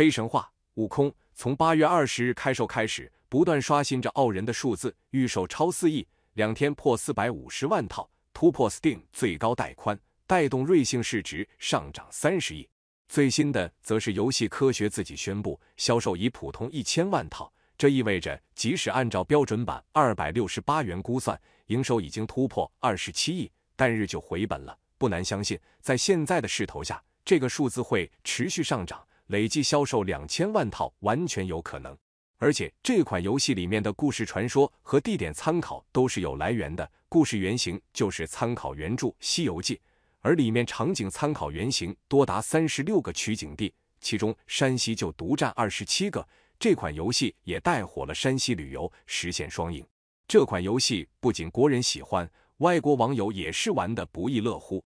《黑神话：悟空》从八月二十日开售开始，不断刷新着傲人的数字，预售超四亿，两天破四百五十万套，突破 Steam 最高带宽，带动瑞幸市值上涨三十亿。最新的则是游戏科学自己宣布，销售已普通一千万套，这意味着即使按照标准版二百六十八元估算，营收已经突破二十七亿，单日就回本了。不难相信，在现在的势头下，这个数字会持续上涨。累计销售两千万套完全有可能，而且这款游戏里面的故事传说和地点参考都是有来源的，故事原型就是参考原著《西游记》，而里面场景参考原型多达三十六个取景地，其中山西就独占二十七个。这款游戏也带火了山西旅游，实现双赢。这款游戏不仅国人喜欢，外国网友也是玩的不亦乐乎，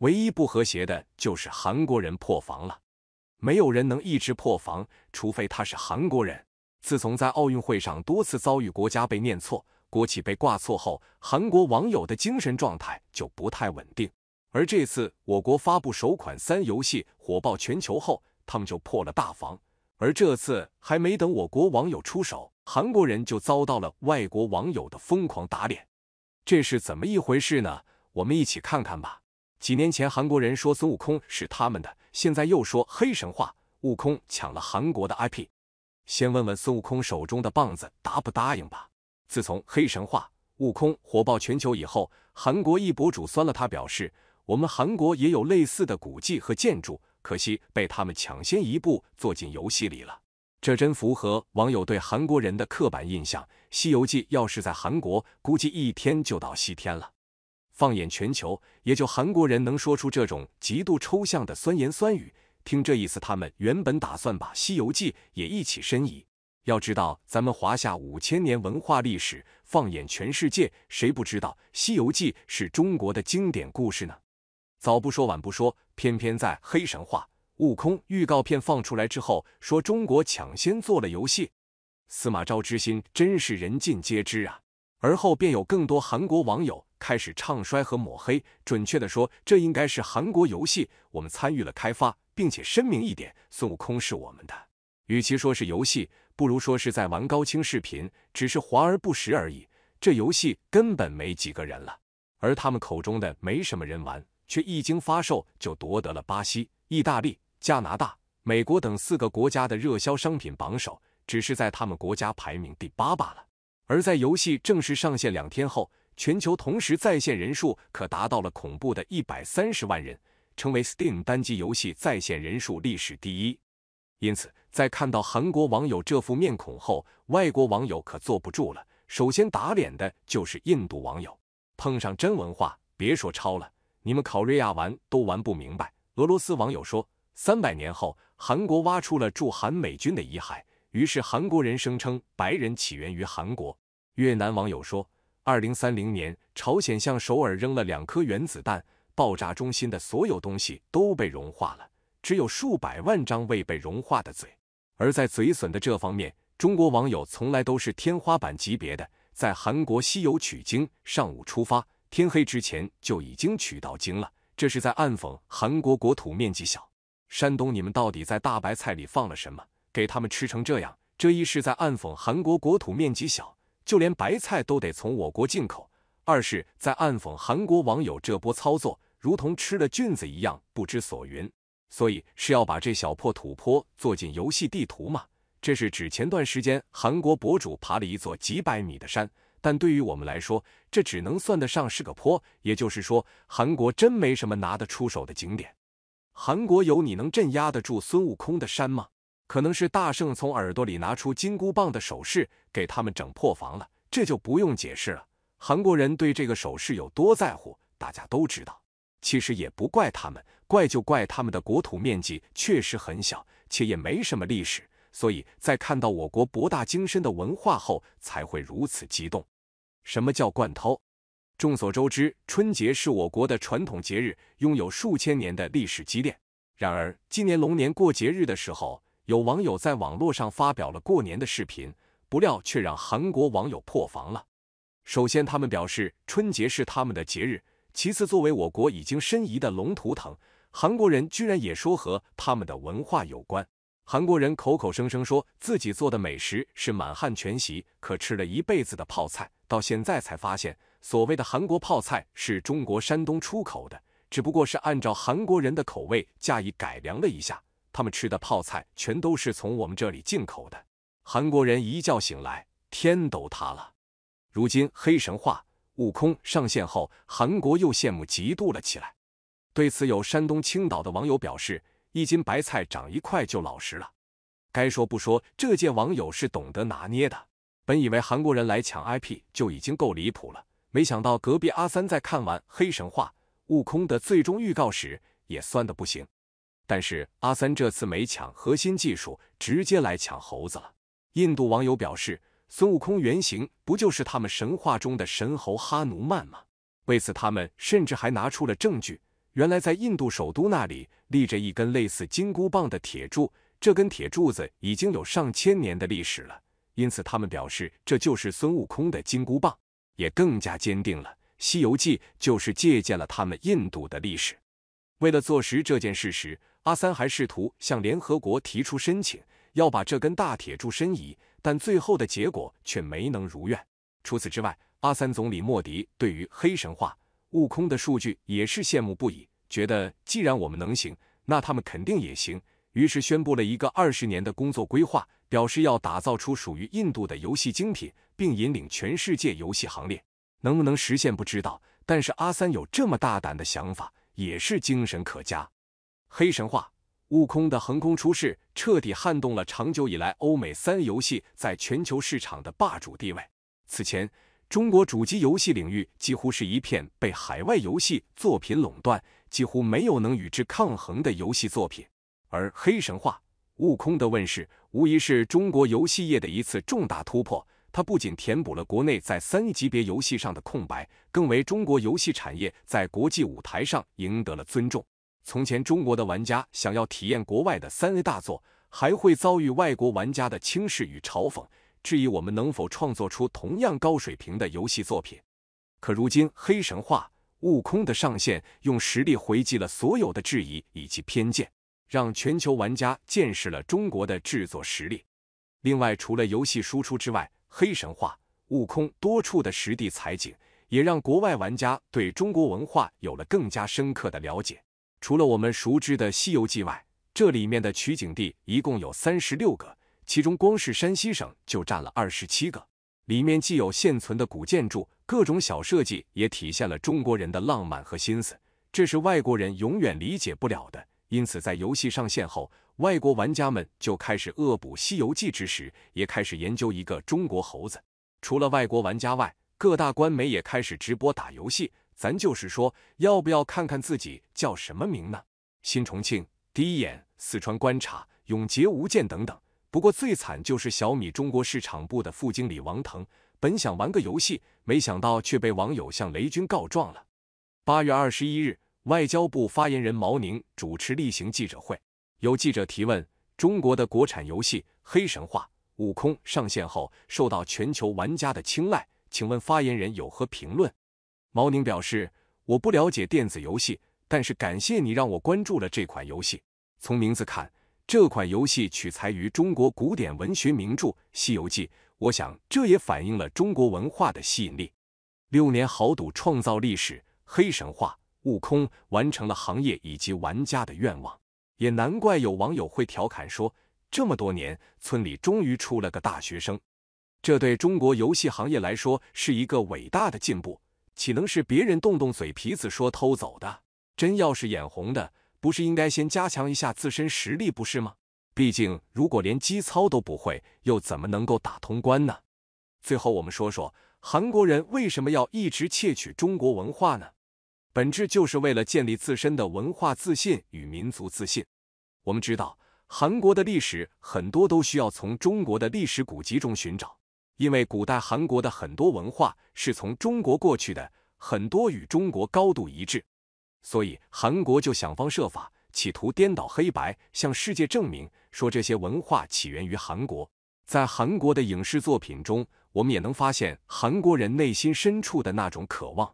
唯一不和谐的就是韩国人破防了。没有人能一直破防，除非他是韩国人。自从在奥运会上多次遭遇国家被念错、国旗被挂错后，韩国网友的精神状态就不太稳定。而这次我国发布首款三游戏火爆全球后，他们就破了大防。而这次还没等我国网友出手，韩国人就遭到了外国网友的疯狂打脸。这是怎么一回事呢？我们一起看看吧。几年前，韩国人说孙悟空是他们的，现在又说黑神话悟空抢了韩国的 IP，先问问孙悟空手中的棒子答不答应吧。自从黑神话悟空火爆全球以后，韩国一博主酸了，他表示：“我们韩国也有类似的古迹和建筑，可惜被他们抢先一步做进游戏里了。”这真符合网友对韩国人的刻板印象。西游记要是在韩国，估计一天就到西天了。放眼全球，也就韩国人能说出这种极度抽象的酸言酸语。听这意思，他们原本打算把《西游记》也一起申遗。要知道，咱们华夏五千年文化历史，放眼全世界，谁不知道《西游记》是中国的经典故事呢？早不说晚不说，偏偏在《黑神话：悟空》预告片放出来之后，说中国抢先做了游戏，司马昭之心真是人尽皆知啊。而后便有更多韩国网友。开始唱衰和抹黑，准确的说，这应该是韩国游戏，我们参与了开发，并且声明一点：孙悟空是我们的。与其说是游戏，不如说是在玩高清视频，只是华而不实而已。这游戏根本没几个人了，而他们口中的没什么人玩，却一经发售就夺得了巴西、意大利、加拿大、美国等四个国家的热销商品榜首，只是在他们国家排名第八罢了。而在游戏正式上线两天后。全球同时在线人数可达到了恐怖的130万人，成为 Steam 单机游戏在线人数历史第一。因此，在看到韩国网友这副面孔后，外国网友可坐不住了。首先打脸的就是印度网友，碰上真文化，别说抄了，你们考瑞亚玩都玩不明白。俄罗斯网友说，三百年后，韩国挖出了驻韩美军的遗骸，于是韩国人声称白人起源于韩国。越南网友说。二零三零年，朝鲜向首尔扔了两颗原子弹，爆炸中心的所有东西都被融化了，只有数百万张未被融化的嘴。而在嘴损的这方面，中国网友从来都是天花板级别的。在韩国西游取经，上午出发，天黑之前就已经取到经了，这是在暗讽韩国国土面积小。山东，你们到底在大白菜里放了什么，给他们吃成这样？这一是在暗讽韩国国土面积小。就连白菜都得从我国进口。二是，在暗讽韩国网友这波操作，如同吃了菌子一样不知所云。所以是要把这小破土坡做进游戏地图吗？这是指前段时间韩国博主爬了一座几百米的山，但对于我们来说，这只能算得上是个坡。也就是说，韩国真没什么拿得出手的景点。韩国有你能镇压得住孙悟空的山吗？可能是大圣从耳朵里拿出金箍棒的手势给他们整破防了，这就不用解释了。韩国人对这个手势有多在乎，大家都知道。其实也不怪他们，怪就怪他们的国土面积确实很小，且也没什么历史，所以在看到我国博大精深的文化后才会如此激动。什么叫惯偷？众所周知，春节是我国的传统节日，拥有数千年的历史积淀。然而，今年龙年过节日的时候。有网友在网络上发表了过年的视频，不料却让韩国网友破防了。首先，他们表示春节是他们的节日；其次，作为我国已经申遗的龙图腾，韩国人居然也说和他们的文化有关。韩国人口口声声说自己做的美食是满汉全席，可吃了一辈子的泡菜，到现在才发现，所谓的韩国泡菜是中国山东出口的，只不过是按照韩国人的口味加以改良了一下。他们吃的泡菜全都是从我们这里进口的。韩国人一觉醒来，天都塌了。如今《黑神话：悟空》上线后，韩国又羡慕嫉妒了起来。对此，有山东青岛的网友表示：“一斤白菜涨一块就老实了。”该说不说，这届网友是懂得拿捏的。本以为韩国人来抢 IP 就已经够离谱了，没想到隔壁阿三在看完《黑神话：悟空》的最终预告时，也酸的不行。但是阿三这次没抢核心技术，直接来抢猴子了。印度网友表示，孙悟空原型不就是他们神话中的神猴哈努曼吗？为此，他们甚至还拿出了证据。原来，在印度首都那里立着一根类似金箍棒的铁柱，这根铁柱子已经有上千年的历史了。因此，他们表示这就是孙悟空的金箍棒，也更加坚定了《西游记》就是借鉴了他们印度的历史。为了坐实这件事实，阿三还试图向联合国提出申请，要把这根大铁柱申遗，但最后的结果却没能如愿。除此之外，阿三总理莫迪对于黑神话悟空的数据也是羡慕不已，觉得既然我们能行，那他们肯定也行。于是宣布了一个二十年的工作规划，表示要打造出属于印度的游戏精品，并引领全世界游戏行列。能不能实现不知道，但是阿三有这么大胆的想法，也是精神可嘉。《黑神话：悟空》的横空出世，彻底撼动了长久以来欧美三 A 游戏在全球市场的霸主地位。此前，中国主机游戏领域几乎是一片被海外游戏作品垄断，几乎没有能与之抗衡的游戏作品。而《黑神话：悟空》的问世，无疑是中国游戏业的一次重大突破。它不仅填补了国内在三级别游戏上的空白，更为中国游戏产业在国际舞台上赢得了尊重。从前，中国的玩家想要体验国外的三 A 大作，还会遭遇外国玩家的轻视与嘲讽，质疑我们能否创作出同样高水平的游戏作品。可如今，《黑神话：悟空》的上线，用实力回击了所有的质疑以及偏见，让全球玩家见识了中国的制作实力。另外，除了游戏输出之外，《黑神话：悟空》多处的实地采景，也让国外玩家对中国文化有了更加深刻的了解。除了我们熟知的《西游记》外，这里面的取景地一共有三十六个，其中光是山西省就占了二十七个。里面既有现存的古建筑，各种小设计也体现了中国人的浪漫和心思，这是外国人永远理解不了的。因此，在游戏上线后，外国玩家们就开始恶补《西游记》之时，也开始研究一个中国猴子。除了外国玩家外，各大官媒也开始直播打游戏。咱就是说，要不要看看自己叫什么名呢？新重庆、第一眼、四川观察、永劫无间等等。不过最惨就是小米中国市场部的副经理王腾，本想玩个游戏，没想到却被网友向雷军告状了。八月二十一日，外交部发言人毛宁主持例行记者会，有记者提问：中国的国产游戏《黑神话：悟空》上线后受到全球玩家的青睐，请问发言人有何评论？毛宁表示：“我不了解电子游戏，但是感谢你让我关注了这款游戏。从名字看，这款游戏取材于中国古典文学名著《西游记》，我想这也反映了中国文化的吸引力。”六年豪赌创造历史，黑神话悟空完成了行业以及玩家的愿望，也难怪有网友会调侃说：“这么多年，村里终于出了个大学生。”这对中国游戏行业来说是一个伟大的进步。岂能是别人动动嘴皮子说偷走的？真要是眼红的，不是应该先加强一下自身实力不是吗？毕竟如果连基操都不会，又怎么能够打通关呢？最后我们说说韩国人为什么要一直窃取中国文化呢？本质就是为了建立自身的文化自信与民族自信。我们知道，韩国的历史很多都需要从中国的历史古籍中寻找。因为古代韩国的很多文化是从中国过去的，很多与中国高度一致，所以韩国就想方设法，企图颠倒黑白，向世界证明说这些文化起源于韩国。在韩国的影视作品中，我们也能发现韩国人内心深处的那种渴望。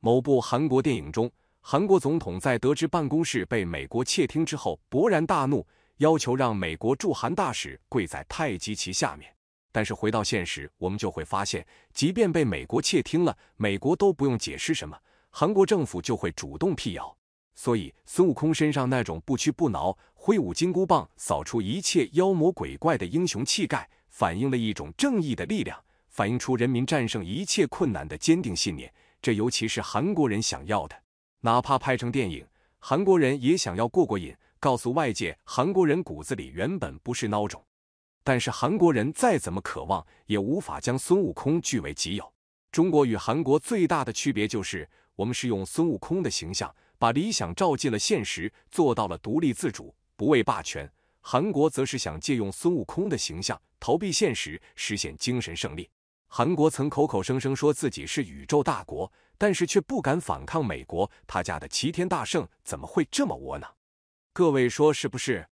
某部韩国电影中，韩国总统在得知办公室被美国窃听之后，勃然大怒，要求让美国驻韩大使跪在太极旗下面。但是回到现实，我们就会发现，即便被美国窃听了，美国都不用解释什么，韩国政府就会主动辟谣。所以，孙悟空身上那种不屈不挠、挥舞金箍棒扫出一切妖魔鬼怪的英雄气概，反映了一种正义的力量，反映出人民战胜一切困难的坚定信念。这尤其是韩国人想要的，哪怕拍成电影，韩国人也想要过过瘾，告诉外界韩国人骨子里原本不是孬种。但是韩国人再怎么渴望，也无法将孙悟空据为己有。中国与韩国最大的区别就是，我们是用孙悟空的形象把理想照进了现实，做到了独立自主，不畏霸权。韩国则是想借用孙悟空的形象逃避现实，实现精神胜利。韩国曾口口声声说自己是宇宙大国，但是却不敢反抗美国，他家的齐天大圣怎么会这么窝囊？各位说是不是？